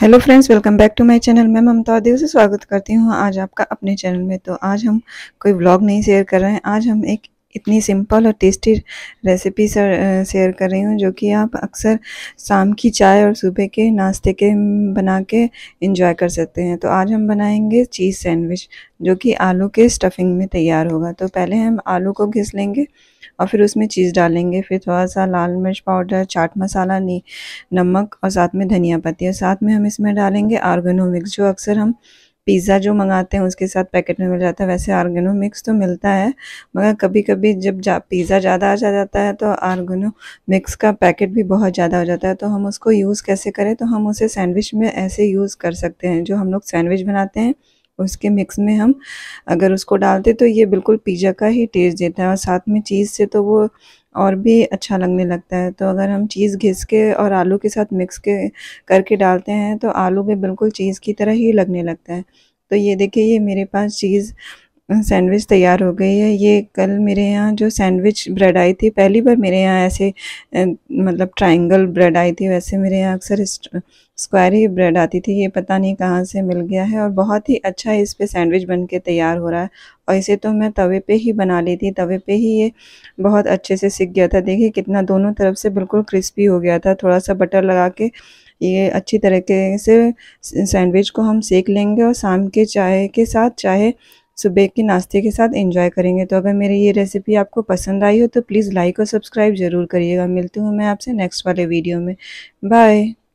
hello friends welcome back to my channel मैं ममता देव से स्वागत करती हूँ आज आपका अपने चैनल में तो आज हम कोई व्लॉग नहीं शेयर कर रहे हैं आज हम एक इतनी सिंपल और टेस्टी रेसिपी सर शेयर कर रही हूँ जो कि आप अक्सर शाम की चाय और सुबह के नाश्ते के बना के इंजॉय कर सकते हैं तो आज हम बनाएंगे चीज़ सैंडविच जो कि आलू के स्टफिंग में तैयार होगा तो पहले हम आलू को घिस लेंगे और फिर उसमें चीज़ डालेंगे फिर थोड़ा सा लाल मिर्च पाउडर चाट मसाला नी नमक और साथ में धनिया पत्ती और साथ में हम इसमें डालेंगे आर्गेनो मिक्स जो अक्सर हम पिज़्ज़ा जो मंगाते हैं उसके साथ पैकेट में मिल जाता है वैसे आर्गेनो मिक्स तो मिलता है मगर कभी कभी जब जा पिज़्ज़ा ज़्यादा आ जा जाता है तो आर्गेनो मिक्स का पैकेट भी बहुत ज़्यादा हो जाता है तो हम उसको यूज़ कैसे करें तो हम उसे सैंडविच में ऐसे यूज़ कर सकते हैं जो हम लोग सैंडविच बनाते हैं उसके मिक्स में हम अगर उसको डालते तो ये बिल्कुल पिज़्ज़ा का ही टेस्ट देता है और साथ में चीज़ से तो वो और भी अच्छा लगने लगता है तो अगर हम चीज़ घिस के और आलू के साथ मिक्स के करके डालते हैं तो आलू भी बिल्कुल चीज़ की तरह ही लगने लगता है तो ये देखिए ये मेरे पास चीज़ सैंडविच तैयार हो गई है ये कल मेरे यहाँ जो सैंडविच ब्रेड आई थी पहली बार मेरे यहाँ ऐसे मतलब ट्रायंगल ब्रेड आई थी वैसे मेरे यहाँ अक्सर स्क्वायर ही ब्रेड आती थी ये पता नहीं कहाँ से मिल गया है और बहुत ही अच्छा इस पे सैंडविच बन के तैयार हो रहा है और इसे तो मैं तवे पे ही बना ली थी तवे पे ही ये बहुत अच्छे से सीख गया था देखिए कितना दोनों तरफ से बिल्कुल क्रिस्पी हो गया था थोड़ा सा बटर लगा के ये अच्छी तरीके से सैंडविच को हम सेक लेंगे और शाम के चाय के साथ चाहे सुबह के नाश्ते के साथ इंजॉय करेंगे तो अगर मेरी ये रेसिपी आपको पसंद आई हो तो प्लीज़ लाइक और सब्सक्राइब ज़रूर करिएगा मिलती हूँ मैं आपसे नेक्स्ट वाले वीडियो में बाय